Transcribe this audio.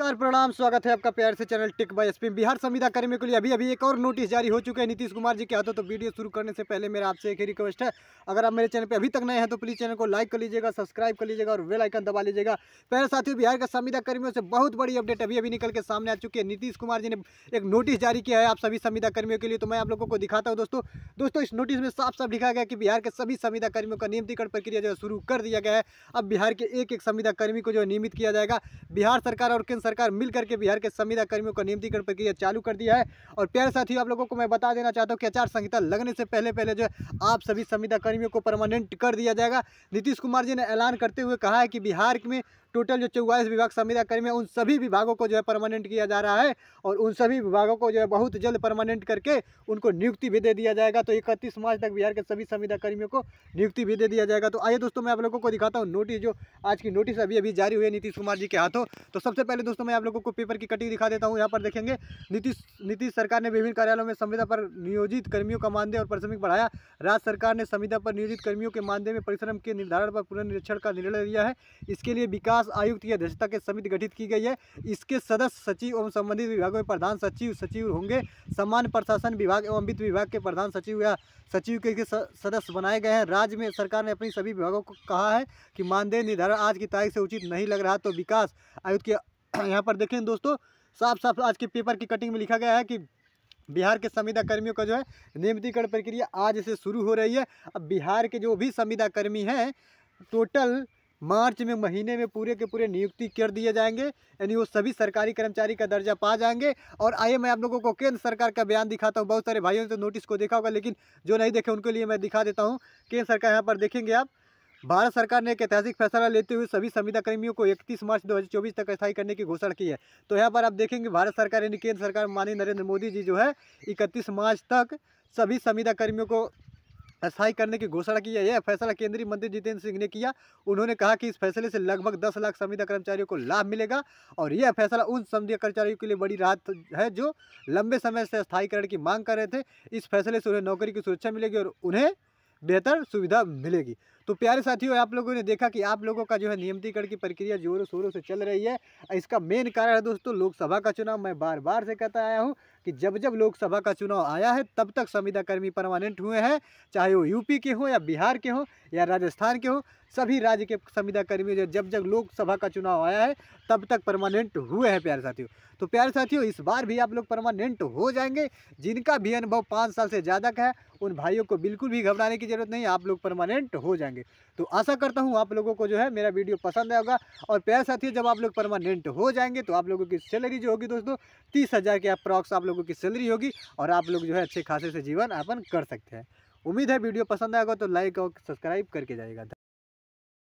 नमस्कार प्रणाम स्वागत है आपका प्यार से चैनल टिक बाई एसपी बिहार संविदा कर्मियों के लिए अभी अभी एक और नोटिस जारी हो चुके हैं नीतीश कुमार जी के हाथों तो वीडियो शुरू करने से पहले मेरा आपसे एक ही रिक्वेस्ट है अगर आप मेरे चैनल पर अभी तक नए हैं तो प्लीज़ चैनल को लाइक कर लीजिएगा सब्सक्राइब कर लीजिएगा और वेल आइकन दबा लीजिएगा पहले साथियों बिहार के संविदा कर्मियों से बहुत बड़ी अपडेट अभी अभी निकल के सामने आ चुकी है नीतीश कुमार जी ने एक नोटिस जारी किया है आप सभी संविदा कर्मियों के लिए तो मैं आप लोगों को दिखाता हूँ दोस्तों दोस्तों इस नोटिस में साफ साफ लिखा गया कि बिहार के सभी संविदा कर्मियों का नियमितीकरण प्रक्रिया जो है शुरू कर दिया गया है अब बिहार के एक एक संविदा कर्मी को जो नियमित किया जाएगा बिहार सरकार और केंद्र सरकार मिल करके बिहार के संविदा कर्मियों का नियमितीकरण प्रक्रिया चालू कर दिया है और प्यारे साथियों आप लोगों को मैं बता देना चाहता हूँ कि आचार संहिता लगने से पहले पहले जो आप सभी संविदा कर्मियों को परमानेंट कर दिया जाएगा नीतीश कुमार जी ने ऐलान करते हुए कहा है कि बिहार में टोटल जो चौवालीस विभाग संविदा कर्मी है उन सभी विभागों को जो है परमानेंट किया जा रहा है और उन सभी विभागों को जो है बहुत जल्द परमानेंट करके उनको नियुक्ति भी दे दिया जाएगा तो इकतीस मार्च तक बिहार के सभी संविदा कर्मियों को नियुक्ति भी दे दिया जाएगा तो आइए दोस्तों मैं आप लोगों को दिखाता हूँ नोटिस जो आज की नोटिस अभी अभी जारी हुई है नीतीश कुमार जी के हाथों तो सबसे पहले दोस्तों दोस्तों मैं आप लोगों को पेपर की कटिंग दिखा देता हूँ यहाँ पर देखेंगे नीतीश नीतीश सरकार ने विभिन्न कार्यालयों में संविदा पर नियोजित कर्मियों का मानदेय और परिश्रमिक बढ़ाया राज्य सरकार ने संविदा पर नियोजित कर्मियों के मानदेय में परिश्रम के निर्धारण पर पुनर्निरीक्षण का निर्णय लिया है इसके लिए विकास आयुक्त की अध्यक्षता के समिति गठित की गई है इसके सदस्य सचिव एवं संबंधित विभागों में प्रधान सचिव सचिव होंगे सामान्य प्रशासन विभाग एवं वित्त विभाग के प्रधान सचिव या सचिव के सदस्य बनाए गए हैं राज्य में सरकार ने अपनी सभी विभागों को कहा है कि मानदेय निर्धारण आज की तारीख से उचित नहीं लग रहा तो विकास आयुक्त की यहाँ पर देखें दोस्तों साफ साफ आज के पेपर की कटिंग में लिखा गया है कि बिहार के संविदा कर्मियों का जो है नियमितीकरण प्रक्रिया आज से शुरू हो रही है अब बिहार के जो भी संविदा कर्मी हैं टोटल मार्च में महीने में पूरे के पूरे नियुक्ति कर दिए जाएंगे यानी वो सभी सरकारी कर्मचारी का दर्जा पा जाएंगे और आइए मैं आप लोगों को केंद्र सरकार का बयान दिखाता हूँ बहुत सारे भाइयों ने तो नोटिस को देखा होगा लेकिन जो नहीं देखे उनके लिए मैं दिखा देता हूँ केंद्र सरकार यहाँ पर देखेंगे आप भारत सरकार ने एक ऐतिहासिक फैसला लेते हुए सभी संविदा कर्मियों को 31 मार्च 2024 तक स्थायी करने की घोषणा की है तो यहाँ पर आप देखेंगे भारत सरकार यानी केंद्र सरकार माननीय नरेंद्र मोदी जी जो है इकतीस मार्च तक सभी संविदा कर्मियों को स्थायी करने की घोषणा की है यह फैसला केंद्रीय मंत्री जितेंद्र सिंह ने किया उन्होंने कहा कि इस फैसले से लगभग दस लाख संविदा कर्मचारियों को लाभ मिलेगा और यह फैसला उन संविदा कर्मचारियों के लिए बड़ी राहत है जो लंबे समय से स्थायीकरण की मांग कर रहे थे इस फैसले से उन्हें नौकरी की सुरक्षा मिलेगी और उन्हें बेहतर सुविधा मिलेगी तो प्यारे साथियों आप लोगों ने देखा कि आप लोगों का जो है नियमितीकरण की प्रक्रिया जोरों शोरों से चल रही है इसका मेन कारण है दोस्तों लोकसभा का चुनाव मैं बार बार से कहता आया हूँ कि जब जब लोकसभा का चुनाव आया है तब तक संविदाकर्मी परमानेंट हुए हैं चाहे वो यूपी के हों या बिहार के हों या राजस्थान के हों सभी राज्य के संविदा कर्मी जो जब जब लोकसभा का चुनाव आया है तब तक परमानेंट हुए हैं प्यारे साथियों तो प्यारे साथियों इस बार भी आप लोग परमानेंट हो जाएंगे जिनका भी अनुभव पाँच साल से ज़्यादा का है उन भाइयों को बिल्कुल भी घबराने की ज़रूरत नहीं आप लोग परमानेंट हो जाएंगे तो आशा करता हूँ आप लोगों को जो है मेरा वीडियो पसंद आएगा और प्यारे साथियों जब आप लोग परमानेंट हो जाएंगे तो आप लोगों की सैलरी जो होगी दोस्तों तीस हज़ार के अप्रॉक्स आप लोगों की सैलरी होगी और आप लोग जो है अच्छे खासे से जीवन यापन कर सकते हैं उम्मीद है वीडियो पसंद आएगा तो लाइक और सब्सक्राइब करके जाएगा